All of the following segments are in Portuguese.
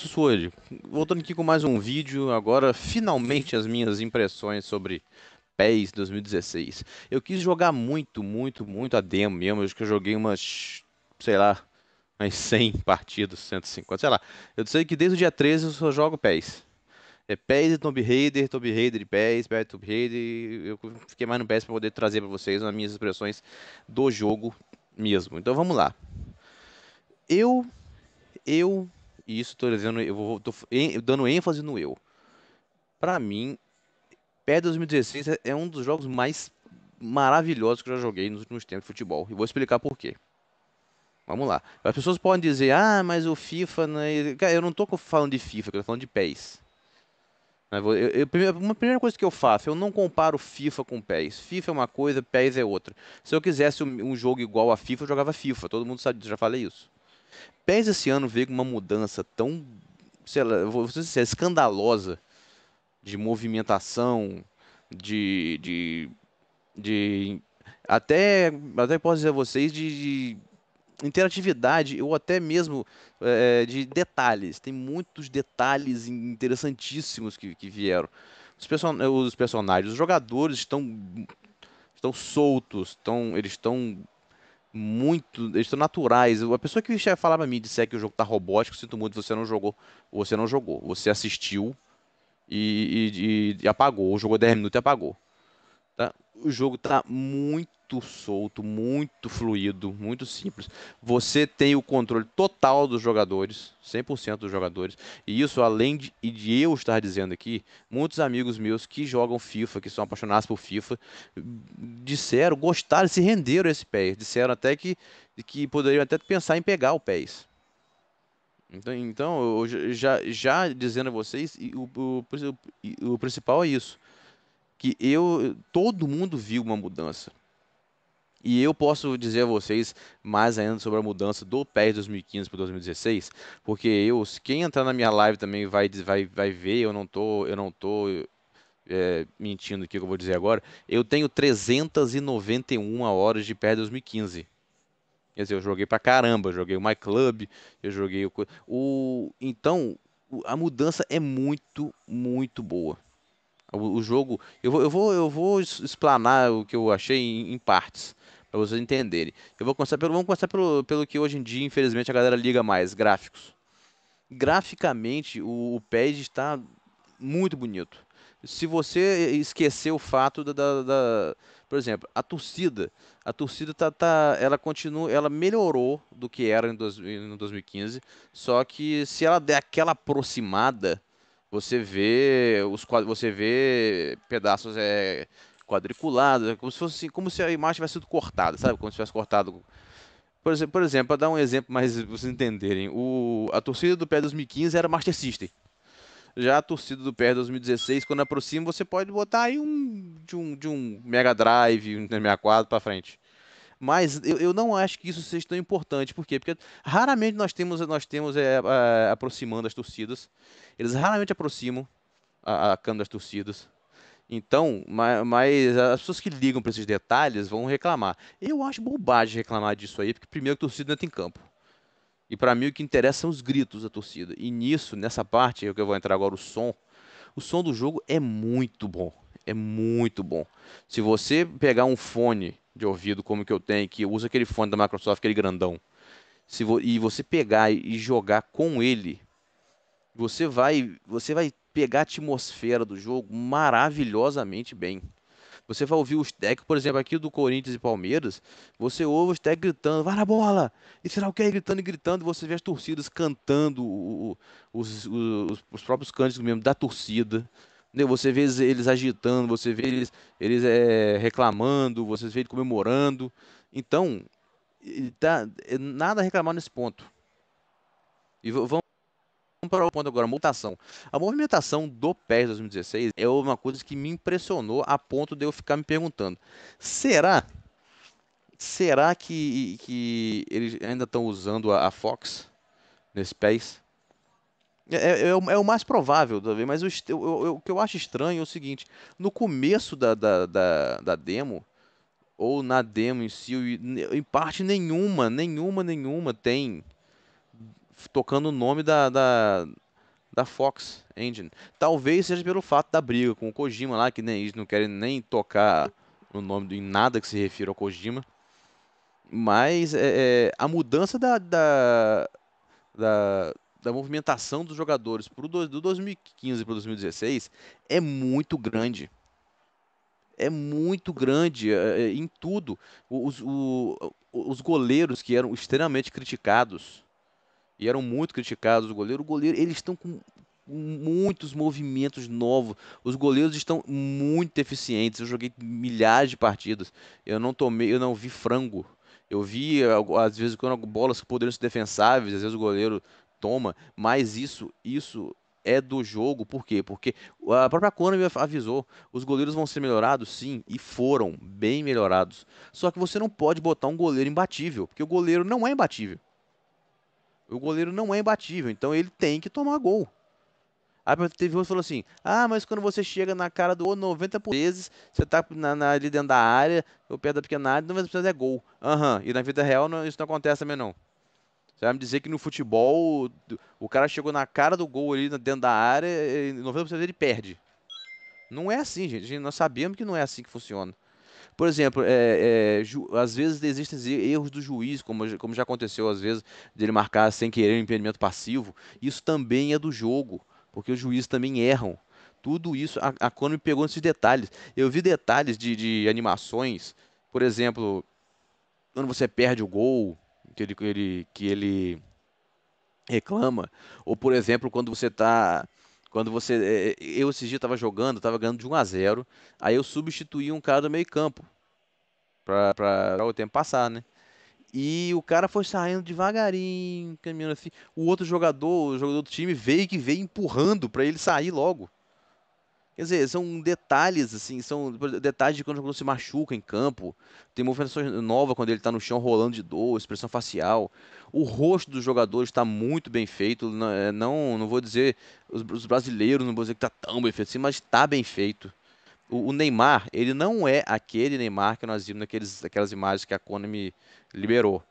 Renato Suode, voltando aqui com mais um vídeo, agora finalmente as minhas impressões sobre PES 2016. Eu quis jogar muito, muito, muito a demo mesmo, eu acho que eu joguei umas, sei lá, umas 100 partidas, 150, sei lá. Eu sei que desde o dia 13 eu só jogo PES. É PES e Tomb Raider, Tomb Raider e PES, PES e Tomb Raider, eu fiquei mais no PES para poder trazer para vocês as minhas impressões do jogo mesmo. Então vamos lá. Eu eu e isso estou dizendo, eu vou tô dando ênfase no eu. Para mim, pé 2016 é, é um dos jogos mais maravilhosos que eu já joguei nos últimos tempos de futebol. E vou explicar por quê. Vamos lá. As pessoas podem dizer, ah, mas o FIFA. Né? Cara, eu não tô falando de FIFA, eu tô falando de PES. Né, eu, eu, uma primeira coisa que eu faço, eu não comparo FIFA com PES. FIFA é uma coisa, PES é outra. Se eu quisesse um, um jogo igual a FIFA, eu jogava FIFA. Todo mundo sabe, já falei isso. Pés esse ano veio com uma mudança tão, sei lá, vou ser sincero, escandalosa de movimentação, de, de, de até, até posso dizer a vocês de, de interatividade ou até mesmo é, de detalhes. Tem muitos detalhes interessantíssimos que, que vieram. Os, person os personagens, os jogadores estão estão soltos, estão eles estão muito, eles estão naturais. A pessoa que falar pra mim disser que o jogo tá robótico, sinto muito, você não jogou. Você não jogou. Você assistiu e, e, e apagou. Jogou 10 é minutos e apagou. Tá? O jogo tá muito muito solto, muito fluido, muito simples. Você tem o controle total dos jogadores, 100% dos jogadores. E isso, além de, de, eu estar dizendo aqui, muitos amigos meus que jogam FIFA, que são apaixonados por FIFA, disseram, gostaram, se renderam a esse PES. Disseram até que, que poderiam até pensar em pegar o PES. Então, então eu já, já dizendo a vocês, o, o, o principal é isso que eu todo mundo viu uma mudança. E eu posso dizer a vocês mais ainda sobre a mudança do PES 2015 para 2016, porque eu, quem entrar na minha live também vai, vai, vai ver, eu não tô, eu não tô é, mentindo aqui que eu vou dizer agora, eu tenho 391 horas de PES 2015. Quer dizer, eu joguei pra caramba, joguei o My Club, eu joguei o... o então, a mudança é muito, muito boa. O, o jogo, eu vou, eu vou, eu vou explanar o que eu achei em, em partes para vocês entenderem. Eu vou começar pelo, vamos começar pelo, pelo que hoje em dia, infelizmente, a galera liga mais, gráficos. Graficamente, o, o PES está muito bonito. Se você esquecer o fato da, da, da por exemplo, a torcida, a torcida tá, tá, ela continua, ela melhorou do que era em, dois, em 2015, só que se ela der aquela aproximada, você vê os você vê pedaços é, quadriculados, é como se fosse como se a imagem tivesse sido cortada, sabe? Como se tivesse cortado. Por exemplo, por exemplo, para dar um exemplo mais vocês entenderem, o, a torcida do pé 2015 era Master System. Já a torcida do pé 2016, quando aproxima, você pode botar aí um de um, de um Mega Drive, um 64 para frente. Mas eu, eu não acho que isso seja tão importante. Por quê? Porque raramente nós temos, nós temos é, a, aproximando as torcidas. Eles raramente aproximam a, a das torcidas. Então, mas, mas, as pessoas que ligam para esses detalhes vão reclamar. Eu acho bobagem reclamar disso aí, porque primeiro a torcida não tem campo. E para mim o que interessa são os gritos da torcida. E nisso, nessa parte, que eu vou entrar agora, o som. O som do jogo é muito bom. É muito bom. Se você pegar um fone de ouvido como que eu tenho, que usa aquele fone da Microsoft, aquele grandão, se vo e você pegar e jogar com ele, você vai, você vai pegar a atmosfera do jogo maravilhosamente bem. Você vai ouvir os técnicos, por exemplo, aqui do Corinthians e Palmeiras, você ouve os técnicos gritando, vai na bola! E será o que? Gritando e gritando, você vê as torcidas cantando o, o, os, os, os, próprios cânticos mesmo da torcida. Né, você vê eles agitando, você vê eles, eles é, reclamando, você vê eles comemorando. Então, tá, eh, nada a reclamar nesse ponto. E vamos para o ponto agora, a movimentação. A movimentação do PES 2016 é uma coisa que me impressionou a ponto de eu ficar me perguntando: será será que, que eles ainda estão usando a, a Fox nesse PES? É, é, é, o, é mais provável, mas o, o, o, que eu acho estranho é o seguinte: no começo da, da, da, da demo, ou na demo em si, em parte nenhuma, nenhuma, nenhuma tem tocando o nome da, da, da Fox Engine. Talvez seja pelo fato da briga com o Kojima lá, que nem eles não querem nem tocar o nome em nada que se refira ao Kojima. Mas é, é a mudança da, da, da da movimentação dos jogadores pro do, do 2015 para 2016 é muito grande. É muito grande é, é em tudo. Os, o, os goleiros que eram extremamente criticados e eram muito criticados o goleiro, o goleiro eles estão com muitos movimentos novos. Os goleiros estão muito eficientes. Eu joguei milhares de partidas. Eu não tomei, eu não vi frango. Eu vi às vezes quando bolas que poderiam ser defensáveis, às vezes o goleiro toma, mas isso, isso é do jogo, por quê? Porque a própria Konami avisou, os goleiros vão ser melhorados, sim, e foram bem melhorados. Só que você não pode botar um goleiro imbatível, porque o goleiro não é imbatível. O goleiro não é imbatível, então ele tem que tomar gol. Aí teve um que falou assim: Ah, mas quando você chega na cara do 90 por vezes, você tá na, na, ali dentro da área, o perto da pequena área, 90% é gol. Aham, uhum. e na vida real não, isso não acontece também não. Você vai me dizer que no futebol o cara chegou na cara do gol ali dentro da área e 90% dele perde. Não é assim, gente. Nós sabemos que não é assim que funciona. Por exemplo, é, é, às vezes existem erros do juiz, como, como já aconteceu às vezes, dele marcar sem querer um impedimento passivo. Isso também é do jogo, porque os juízes também erram. Tudo isso, a, a Konami pegou nesses detalhes. Eu vi detalhes de, de animações, por exemplo, quando você perde o gol, que ele, ele, que ele reclama. Ou, por exemplo, quando você está quando você. É, eu esses dias estava jogando, estava ganhando de 1 a 0 Aí eu substituí um cara do meio campo. para o tempo passar, né? E o cara foi saindo devagarinho, caminhando assim. O outro jogador, o jogador do time, veio que veio empurrando para ele sair logo. Quer dizer, são detalhes, assim, são detalhes de quando o jogador se machuca em campo. Tem movimentações nova quando ele está no chão rolando de dor, expressão facial. O rosto dos jogadores está muito bem feito. Não, é, não vou dizer os brasileiros, não vou dizer que está tão bem feito assim, mas está bem feito. O, o, Neymar, ele não é aquele Neymar que nós vimos naqueles, naquelas imagens que a Konami liberou.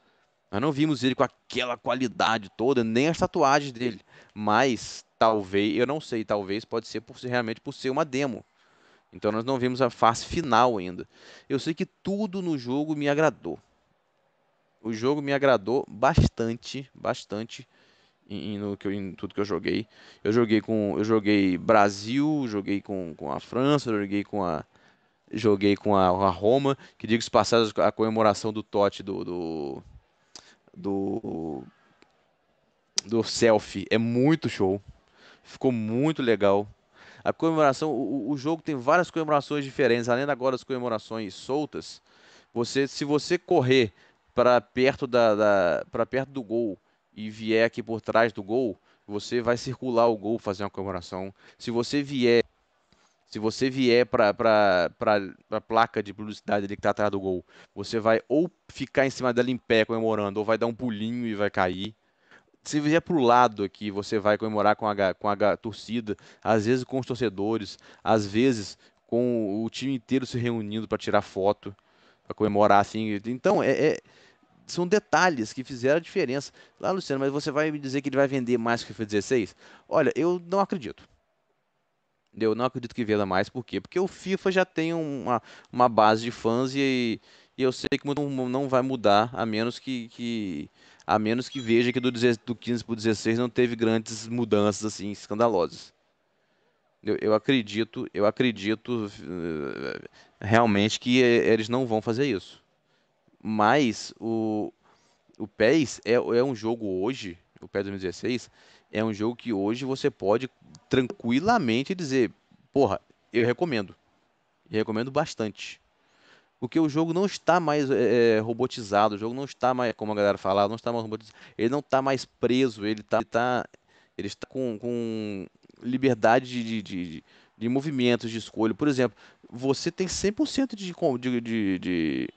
Nós não vimos ele com aquela qualidade toda, nem as tatuagens dele. Mas talvez, eu não sei, talvez pode ser por realmente por ser uma demo. Então nós não vimos a fase final ainda. Eu sei que tudo no jogo me agradou. O jogo me agradou bastante, bastante em, no, em tudo que eu joguei. Eu joguei com, eu joguei Brasil, joguei com, com a França, joguei com a joguei com a, a Roma, que digo se passados a comemoração do Totti do, do do do selfie é muito show, Ficou muito legal. A comemoração, o, o jogo tem várias comemorações diferentes, além agora das comemorações soltas. Você, se você correr para perto da, da para perto do gol e vier aqui por trás do gol, você vai circular o gol, fazer uma comemoração. Se você vier se você vier para a placa de publicidade ali que está atrás do gol, você vai ou ficar em cima dela em pé comemorando, ou vai dar um pulinho e vai cair se vier para o lado aqui, você vai comemorar com a, com a torcida, às vezes com os torcedores, às vezes com o time inteiro se reunindo para tirar foto, para comemorar assim. Então, é, é, são detalhes que fizeram a diferença. Lá, Luciano, mas você vai me dizer que ele vai vender mais que o FIFA 16? Olha, eu não acredito. Eu não acredito que venda mais, por quê? Porque o FIFA já tem uma, uma base de fãs e, e e eu sei que não, não vai mudar, a menos que, que a menos que veja que do, do 15 para o 16 não teve grandes mudanças assim escandalosas. Eu, eu acredito, eu acredito eh, realmente que eh, eles não vão fazer isso. Mas o, o PES é, é um jogo hoje, o PES 2016, é um jogo que hoje você pode tranquilamente dizer, porra, eu recomendo. Eu recomendo bastante. Porque o jogo não está mais é, robotizado, o jogo não está mais, como a galera fala, não está mais robotizado, ele não está mais preso, ele está ele tá, ele está com, com liberdade de, de, de, de, movimentos, de escolha. Por exemplo, você tem 100% de, de, de, de.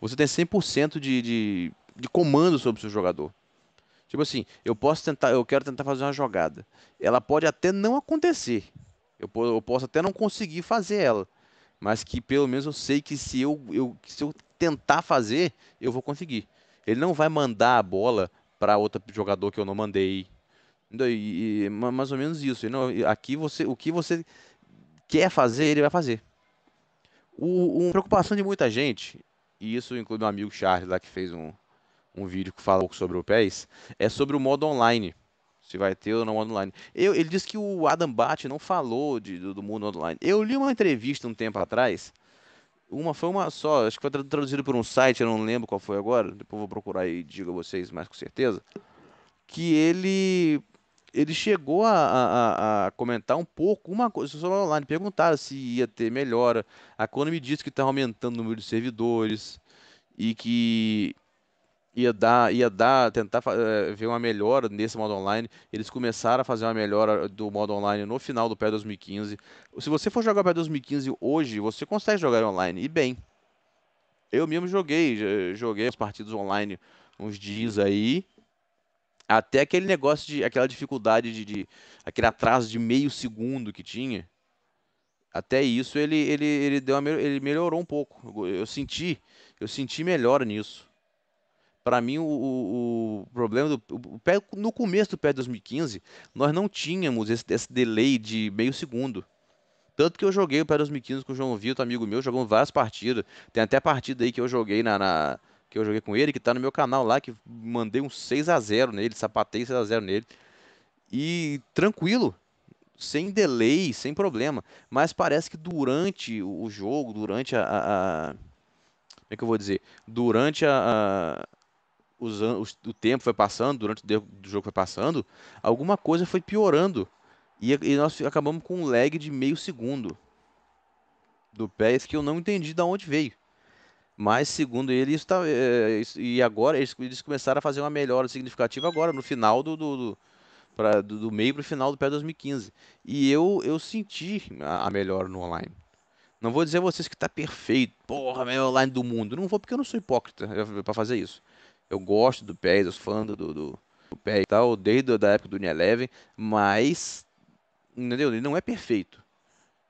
Você tem 100% de, de, de comando sobre o seu jogador. Tipo assim, eu posso tentar, eu quero tentar fazer uma jogada. Ela pode até não acontecer. Eu, eu posso até não conseguir fazer ela mas que pelo menos eu sei que se eu, eu, se eu tentar fazer, eu vou conseguir. Ele não vai mandar a bola para outro jogador que eu não mandei. E, e, mais ou menos isso. Não, aqui você, o que você quer fazer, ele vai fazer. O, uma preocupação de muita gente, e isso inclui meu amigo Charles lá que fez um, um vídeo que fala um pouco sobre o PES, é sobre o modo online se vai ter ou não online. Eu, ele disse que o Adam Bat não falou de, do, do, mundo online. Eu li uma entrevista um tempo atrás. Uma foi uma só, acho que foi traduzida por um site, eu não lembro qual foi agora. Depois vou procurar e digo a vocês mais com certeza. Que ele ele chegou a, a, a comentar um pouco uma coisa sobre online. Perguntaram se ia ter melhora. A Konami disse que estava tá aumentando o número de servidores e que ia dar, ia dar, tentar eh, ver uma melhora nesse modo online. Eles começaram a fazer uma melhora do modo online no final do pé 2015. Se você for jogar o pé 2015 hoje, você consegue jogar online e bem. Eu mesmo joguei, joguei as partidas online uns dias aí. Até aquele negócio de aquela dificuldade de, de aquele atraso de meio segundo que tinha. Até isso ele ele ele deu uma, ele melhorou um pouco. Eu, eu senti, eu senti melhora nisso. Para mim, o, o, o, problema do o pé, no começo do pé 2015, nós não tínhamos esse, esse delay de meio segundo. Tanto que eu joguei o pé 2015 com o João Vitor, amigo meu, jogamos várias partidas. Tem até partida aí que eu joguei na, na que eu joguei com ele, que tá no meu canal lá, que mandei um 6 a 0 nele, sapatei 6 a 0 nele. E tranquilo, sem delay, sem problema. Mas parece que durante o jogo, durante a, a, a como é que eu vou dizer? Durante a, a os, os, o tempo foi passando, durante o jogo foi passando, alguma coisa foi piorando. E, e, nós acabamos com um lag de meio segundo do PES que eu não entendi de onde veio. Mas, segundo ele, isso tá, é, é, isso, e agora eles, eles, começaram a fazer uma melhora significativa agora, no final do, do, do para do, do, meio para o final do pé 2015. E eu eu senti a, a melhora no online. Não vou dizer a vocês que está perfeito, porra, melhor online do mundo. Não vou porque eu não sou hipócrita para fazer isso. Eu gosto do PES, eu sou fã do, do, do PES e tal, desde a época do Unilever, mas entendeu? Ele não é perfeito.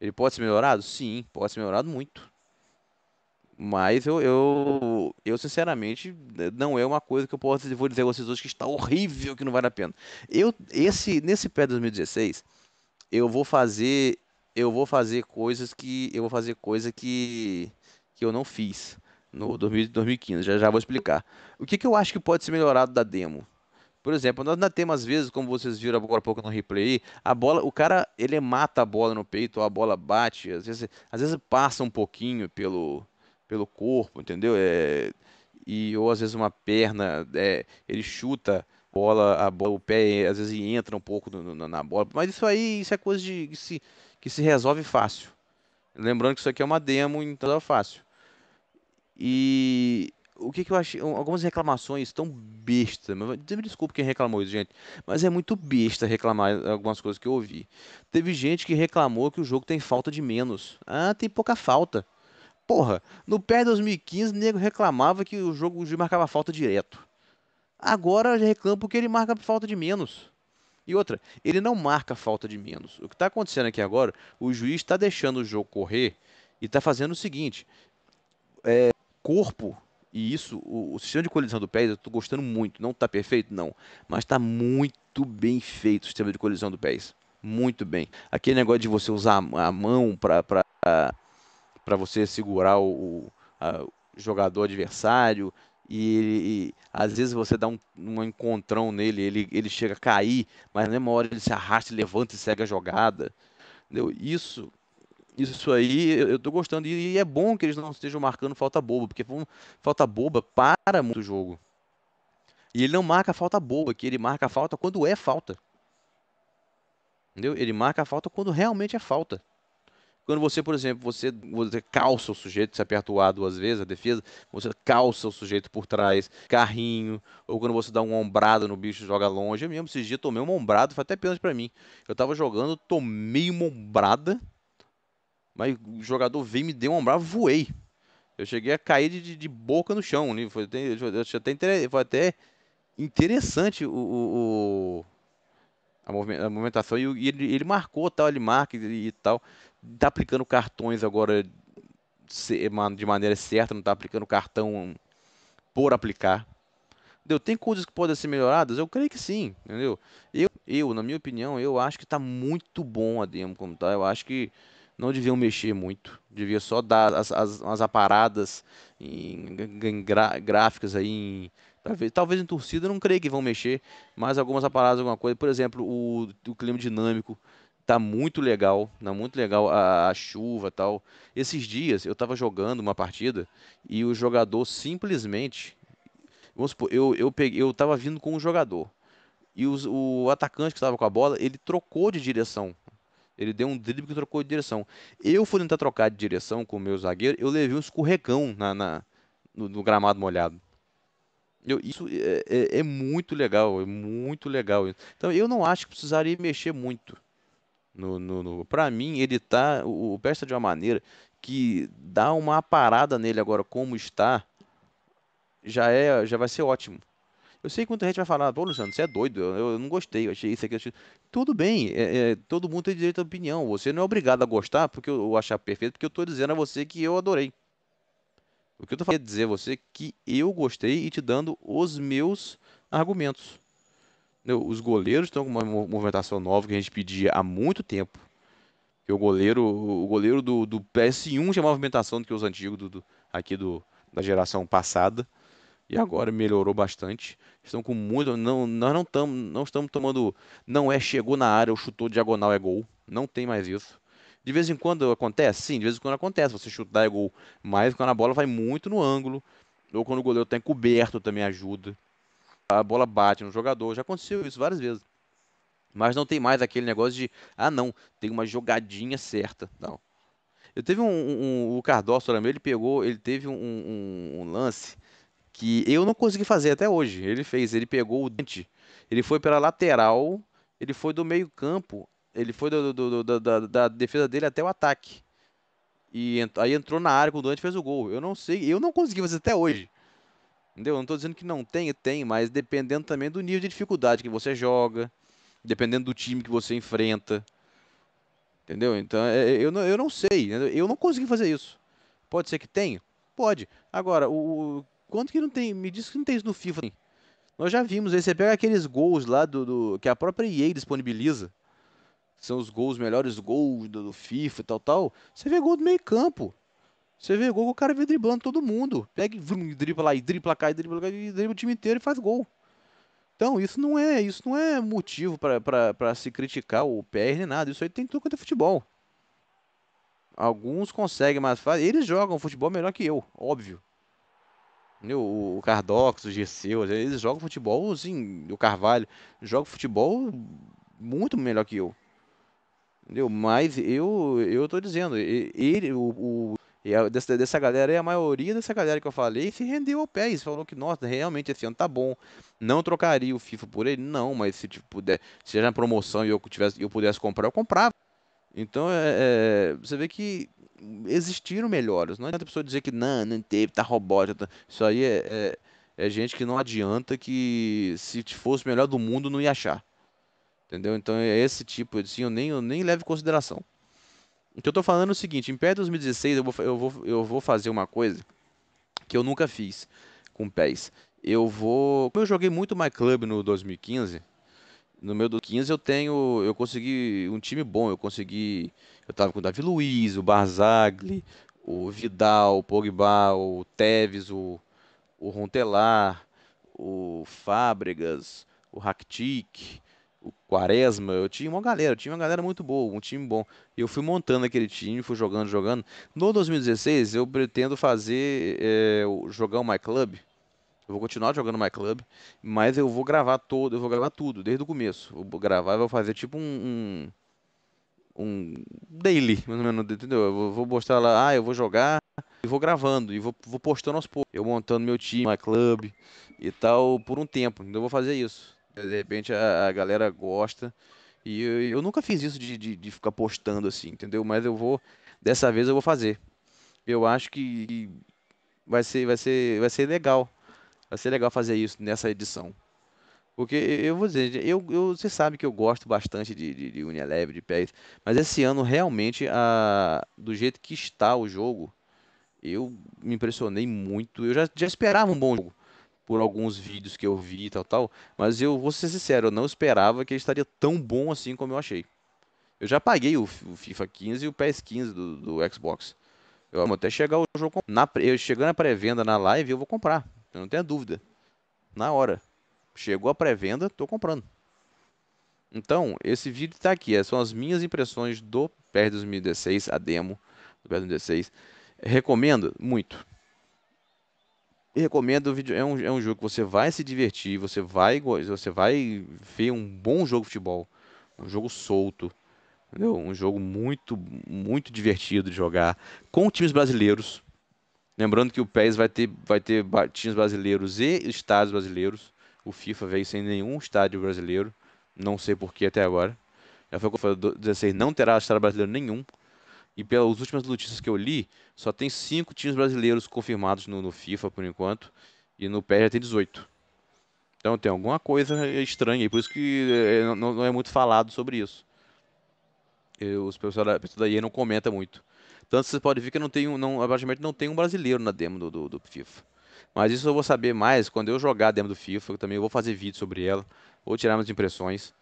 Ele pode ser melhorado? Sim, pode ser melhorado muito. Mas eu, eu, eu sinceramente, não é uma coisa que eu posso vou dizer a vocês hoje que está horrível, que não vale a pena. Eu, esse, nesse pé 2016, eu vou fazer, eu vou fazer coisas que, eu vou fazer coisa que, que eu não fiz no 2015, já, já vou explicar. O que, que eu acho que pode ser melhorado da demo? Por exemplo, nós na temos às vezes, como vocês viram agora há pouco no replay, a bola, o cara, ele mata a bola no peito, a bola bate, às vezes, às vezes passa um pouquinho pelo, pelo corpo, entendeu? É, e ou às vezes uma perna, é, ele chuta a bola, a bola, o pé às vezes entra um pouco no, no, na bola, mas isso aí, isso é coisa de que se, que se resolve fácil. Lembrando que isso aqui é uma demo, então é fácil. E o que, que eu achei? Algumas reclamações tão besta. Me desculpe quem reclamou isso, gente. Mas é muito besta reclamar algumas coisas que eu ouvi. Teve gente que reclamou que o jogo tem falta de menos. Ah, tem pouca falta. Porra, no pé de 2015, o nego reclamava que o jogo marcava falta direto. Agora reclama porque ele marca falta de menos. E outra, ele não marca falta de menos. O que está acontecendo aqui agora, o juiz está deixando o jogo correr e está fazendo o seguinte. É corpo e isso, o, o, sistema de colisão do PES, eu estou gostando muito. Não está perfeito? Não. Mas está muito bem feito o sistema de colisão do PES. Muito bem. Aquele negócio de você usar a mão para você segurar o, a, jogador adversário. E, ele, e às vezes você dá um, um encontrão nele, ele, ele chega a cair, mas na mesma hora ele se arrasta, levanta e segue a jogada. Entendeu? Isso isso aí, eu, eu tô gostando. E, e é bom que eles não estejam marcando falta boba, porque falta boba para muito o jogo. E ele não marca falta boba, que ele marca falta quando é falta. Entendeu? Ele marca falta quando realmente é falta. Quando você, por exemplo, você, você calça o sujeito, se aperta o A duas vezes, a defesa, você calça o sujeito por trás, carrinho, ou quando você dá uma ombrada no bicho e joga longe. Eu mesmo, esses dias tomei uma ombrada, foi até pênalti para mim. Eu tava jogando, tomei uma ombrada, mas o jogador veio, me deu um bravo, voei. Eu cheguei a cair de, de boca no chão. Né? Foi, até, até, foi até interessante o, o, o a movimentação e, ele, ele marcou tal, ele marca e, e tal. Tá aplicando cartões agora de maneira certa, não tá aplicando cartão por aplicar. Entendeu? Tem coisas que podem ser melhoradas? Eu creio que sim, entendeu? Eu, eu na minha opinião, eu acho que tá muito bom a demo como tá. Eu acho que não deviam mexer muito, devia só dar as, as, as aparadas em, em gra, gráficas aí, em, talvez, talvez em torcida, não creio que vão mexer, mas algumas aparadas, alguma coisa, por exemplo, o, o clima dinâmico tá muito legal, tá muito legal a, a chuva tal. Esses dias eu estava jogando uma partida e o jogador simplesmente, vamos supor, eu, eu, peguei, eu tava vindo com um jogador, e o atacante que estava com a bola, ele trocou de direção. Ele deu um drible que trocou de direção. Eu fui tentar trocar de direção com o meu zagueiro, eu levei um escorregão na, na no, no, gramado molhado. Eu, isso é, é, é, muito legal, é muito legal. Então eu não acho que precisaria mexer muito. No, no, no. Para mim, ele tá. O, o Pesta de uma maneira que dá uma parada nele agora, como está, já é já vai ser ótimo. Eu sei que muita gente vai falar, pô, Luciano, você é doido, eu, eu não gostei, eu achei isso aqui. Achei... Tudo bem, é, é, todo mundo tem direito à opinião. Você não é obrigado a gostar porque eu, eu achar perfeito, porque eu estou dizendo a você que eu adorei. O que eu tô falando é dizer a você que eu gostei e te dando os meus argumentos. Entendeu? Os goleiros estão com uma movimentação nova que a gente pedia há muito tempo. Que o goleiro, o goleiro do, do PS1 tinha uma movimentação do que os antigos do, do aqui do, da geração passada e agora melhorou bastante. Estão com muito. Não, nós não, estamos, não estamos tomando. Não é chegou na área, o chutou diagonal é gol. Não tem mais isso. De vez em quando acontece? Sim, de vez em quando acontece. Você chutar é gol. Mas quando a bola vai muito no ângulo. Ou quando o goleiro está encoberto também ajuda. A bola bate no jogador. Já aconteceu isso várias vezes. Mas não tem mais aquele negócio de. Ah, não. Tem uma jogadinha certa. Não. Eu teve um, um, um, o Cardoso também, ele pegou, ele teve um, um lance que eu não consegui fazer até hoje. Ele fez, ele pegou o Dante, ele foi pela lateral, ele foi do meio campo, ele foi do, do, do, da, da, defesa dele até o ataque. E ent aí entrou na área com o Dante fez o gol. Eu não sei, eu não consegui fazer até hoje. Entendeu? Não estou dizendo que não tem, tem, mas dependendo também do nível de dificuldade que você joga, dependendo do time que você enfrenta. Entendeu? Então, é, é, eu não, eu não sei. Eu não consegui fazer isso. Pode ser que tenha? Pode. Agora, o, Quanto que não tem? Me diz que não tem isso no FIFA. Nós já vimos aí, você pega aqueles gols lá do, do que a própria EA disponibiliza. São os gols, melhores gols do, do FIFA e tal, tal. Você vê gol do meio campo. Você vê gol que o cara vem driblando todo mundo. Pega e vrum, dribla lá, e dribla cá, e dribla cá, e dribla o time inteiro e faz gol. Então, isso não é, isso não é motivo para se criticar o PR nem nada. Isso aí tem tudo quanto é futebol. Alguns conseguem mais fácil. Eles jogam futebol melhor que eu, óbvio. Né, o, o Cardox, o Geseu, eles jogam futebol, assim, o Carvalho, joga futebol muito melhor que eu. Entendeu? Mas eu, eu tô dizendo, ele, o, o dessa, dessa galera, a maioria dessa galera que eu falei se rendeu ao pé. E falou que, nossa, realmente esse ano tá bom. Não trocaria o FIFA por ele, não, mas se tipo, puder, se na promoção e eu, tivesse, eu pudesse comprar, eu comprava. Então, é, é, você vê que existiram melhores Não adianta a pessoa dizer que não, não teve, tá robótica. Tá". Isso aí é, é, é, gente que não adianta que se fosse o melhor do mundo não ia achar. Entendeu? Então é esse tipo, assim, eu nem, eu nem levo em consideração. que eu tô falando é o seguinte, em pé 2016 eu vou, eu, vou, eu vou fazer uma coisa que eu nunca fiz com pés. Eu vou... eu joguei muito My Club no 2015 no meu do 15 eu tenho, eu consegui um time bom, eu consegui, eu tava com o Davi Luiz, o Barzagli, o Vidal, o Pogba, o Teves, o, o Rontelar, o Fábregas, o Rakitic, o Quaresma, eu tinha uma galera, eu tinha uma galera muito boa, um time bom. E eu fui montando aquele time, fui jogando, jogando. No 2016 eu pretendo fazer, é, jogar o My Club, eu vou continuar jogando My Club, mas eu vou gravar todo, eu vou gravar tudo, desde o começo. vou gravar e vou fazer tipo um, um, um daily, mais ou menos, entendeu? Eu vou mostrar lá, ah, eu vou jogar e vou gravando e vou, vou postando aos poucos. Eu montando meu time, My Club e tal, por um tempo. Então eu vou fazer isso. De repente a, a galera gosta. E eu, eu nunca fiz isso de, de, de, ficar postando assim, entendeu? Mas eu vou, dessa vez eu vou fazer. Eu acho que vai ser, vai ser, vai ser legal Vai ser legal fazer isso nessa edição. Porque eu vou dizer, eu, eu, você sabe que eu gosto bastante de, de, de Unilever, de PES, mas esse ano realmente, a, do jeito que está o jogo, eu me impressionei muito. Eu já, já esperava um bom jogo por alguns vídeos que eu vi e tal, tal, mas eu vou ser sincero, eu não esperava que ele estaria tão bom assim como eu achei. Eu já paguei o, o FIFA 15 e o PES 15 do, do Xbox. Eu vou até chegar o jogo. Na, eu chegando na pré-venda na live, eu vou comprar. Eu não tenho dúvida. Na hora. Chegou a pré-venda, estou comprando. Então, esse vídeo está aqui. Essas é, são as minhas impressões do PR 2016, a demo do PR 2016. Recomendo muito. Recomendo o vídeo. É um, é um jogo que você vai se divertir, você vai, você vai ver um bom jogo de futebol. Um jogo solto. Entendeu? Um jogo muito, muito divertido de jogar. Com times brasileiros Lembrando que o PES vai ter, vai ter times brasileiros e estados brasileiros. O FIFA veio sem nenhum estádio brasileiro. Não sei porquê até agora. Já foi o 16, não terá estádio brasileiro nenhum. E pelas últimas notícias que eu li, só tem cinco times brasileiros confirmados no, no FIFA por enquanto. E no PES já tem 18. Então tem alguma coisa estranha aí, por isso que é, não, não é muito falado sobre isso. Eu, o pessoal da, da EA não comenta muito. Tanto vocês podem ver que não tem um, não, aparentemente não tem um brasileiro na demo do, do, do, FIFA. Mas isso eu vou saber mais quando eu jogar a demo do FIFA, eu também vou fazer vídeo sobre ela, ou tirar minhas impressões.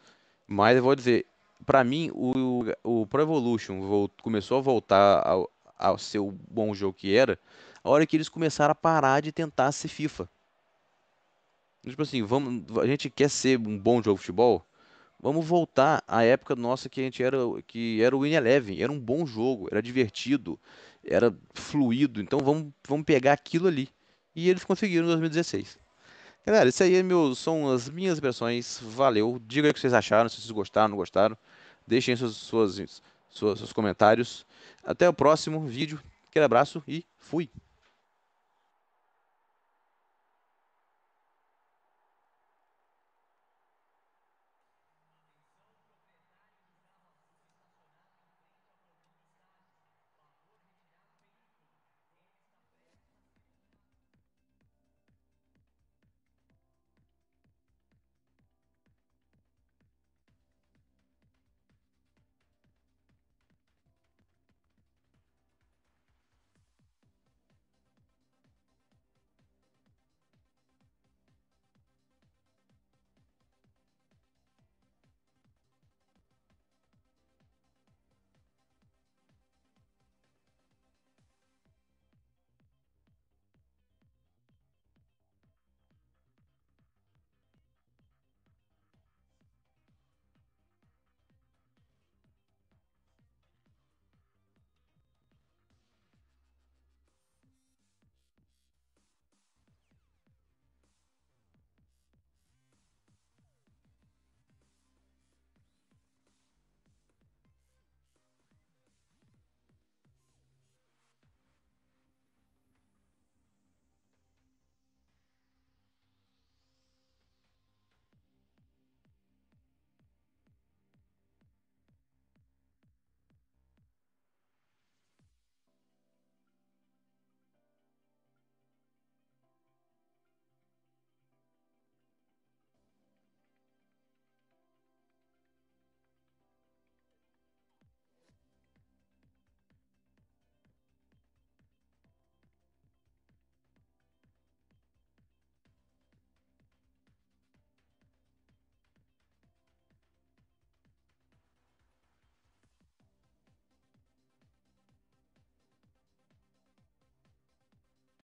Mas eu vou dizer, para mim, o, o Pro Evolution voltou, começou a voltar ao, ao seu bom jogo que era, a hora que eles começaram a parar de tentar ser FIFA. Tipo assim, vamos, a gente quer ser um bom jogo de futebol, Vamos voltar à época nossa que a gente era que era o Win Eleven, era um bom jogo, era divertido, era fluido. Então vamos, vamos pegar aquilo ali. E eles conseguiram em 2016. Galera, isso aí é meu, são as minhas impressões. Valeu. Diga aí o que vocês acharam, se vocês gostaram, não gostaram. Deixem seus, suas, suas, seus comentários. Até o próximo vídeo. Aquele abraço e fui!